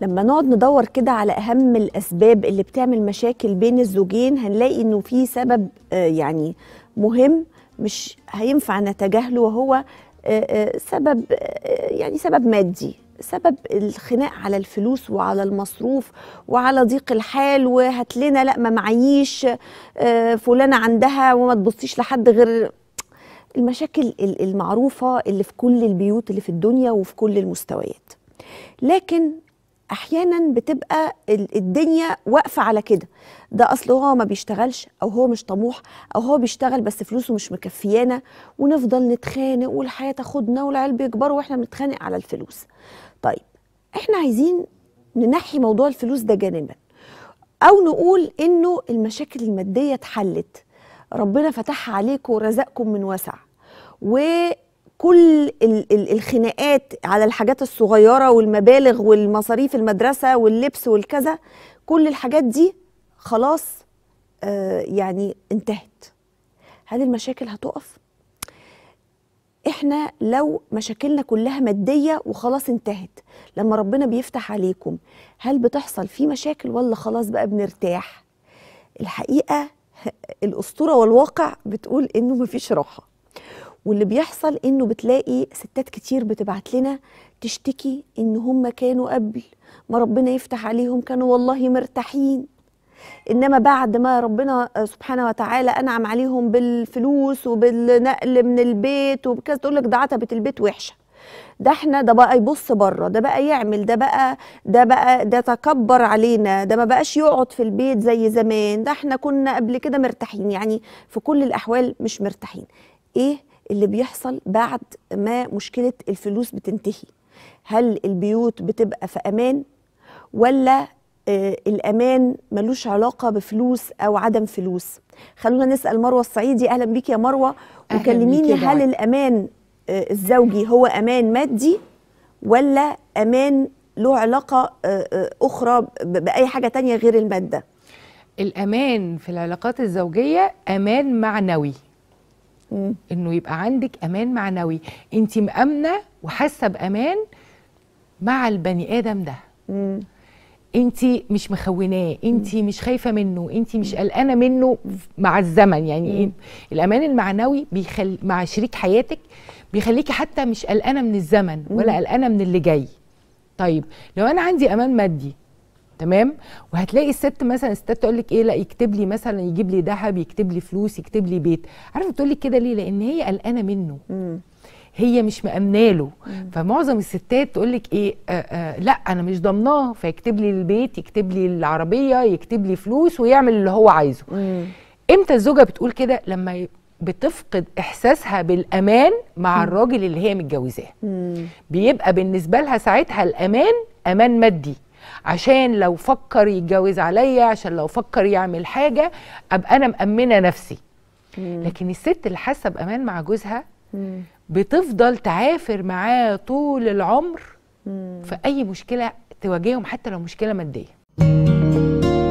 لما نقعد ندور كده على اهم الاسباب اللي بتعمل مشاكل بين الزوجين هنلاقي انه في سبب آه، يعني مهم مش هينفع نتجاهله وهو آه، آه، سبب يعني سبب مادي سبب الخناق على الفلوس وعلى المصروف وعلى ضيق الحال وهات لنا لا ما معيش فلانه عندها وما تبصيش لحد غير المشاكل المعروفه اللي في كل البيوت اللي في الدنيا وفي كل المستويات لكن احيانا بتبقى الدنيا واقفه على كده ده اصل هو ما بيشتغلش او هو مش طموح او هو بيشتغل بس فلوسه مش مكفيانا ونفضل نتخانق والحياه تاخدنا والعيال بيكبروا واحنا بنتخانق على الفلوس طيب احنا عايزين ننحي موضوع الفلوس ده جانبا او نقول انه المشاكل الماديه اتحلت ربنا فتحها عليكم ورزقكم من وسع و كل الخناقات على الحاجات الصغيره والمبالغ والمصاريف المدرسه واللبس والكذا كل الحاجات دي خلاص آه، يعني انتهت هذه المشاكل هتقف احنا لو مشاكلنا كلها ماديه وخلاص انتهت لما ربنا بيفتح عليكم هل بتحصل في مشاكل ولا خلاص بقى بنرتاح الحقيقه الاسطوره والواقع بتقول انه مفيش راحه واللي بيحصل انه بتلاقي ستات كتير بتبعت لنا تشتكي ان هم كانوا قبل ما ربنا يفتح عليهم كانوا والله مرتاحين انما بعد ما ربنا سبحانه وتعالى انعم عليهم بالفلوس وبالنقل من البيت وبكذا تقول لك ده عتبه البيت وحشه ده احنا ده بقى يبص بره ده بقى يعمل ده بقى ده بقى ده تكبر علينا ده ما بقاش يقعد في البيت زي زمان ده احنا كنا قبل كده مرتاحين يعني في كل الاحوال مش مرتاحين ايه اللي بيحصل بعد ما مشكله الفلوس بتنتهي هل البيوت بتبقى في امان ولا آه الامان ملوش علاقه بفلوس او عدم فلوس خلونا نسال مروه الصعيدي اهلا بيك يا مروه وكلميني هل الامان آه الزوجي هو امان مادي ولا امان له علاقه آه, آه، اخرى باي حاجه تانية غير الماده الامان في العلاقات الزوجيه امان معنوي مم. انه يبقى عندك امان معنوي انت مامنه وحاسه بامان مع البني ادم ده مم. انت مش مخوناه انت مش خايفه منه انت مش قلقانه منه مع الزمن يعني مم. إيه؟ الامان المعنوي بيخل مع شريك حياتك بيخليكي حتى مش قلقانه من الزمن ولا قلقانه من اللي جاي طيب لو انا عندي امان مادي تمام وهتلاقي الست مثلا الستات تقول لك ايه لا يكتب لي مثلا يجيب لي ذهب يكتب لي فلوس يكتب لي بيت عارفه بتقول لك كده ليه لان هي قلقانه منه مم. هي مش مأمنه له فمعظم الستات تقول لك ايه آآ آه، آآ آه، لا انا مش ضامناه فيكتب لي البيت يكتب لي العربيه يكتب لي فلوس ويعمل اللي هو عايزه مم. امتى الزوجه بتقول كده لما بتفقد احساسها بالامان مع مم. الراجل اللي هي متجوزاه بيبقى بالنسبه لها ساعتها الامان امان مادي عشان لو فكر يتجوز عليا عشان لو فكر يعمل حاجه ابقى انا مامنه نفسي مم. لكن الست اللي حاسه بامان مع جوزها مم. بتفضل تعافر معاه طول العمر مم. في اي مشكله تواجههم حتى لو مشكله ماديه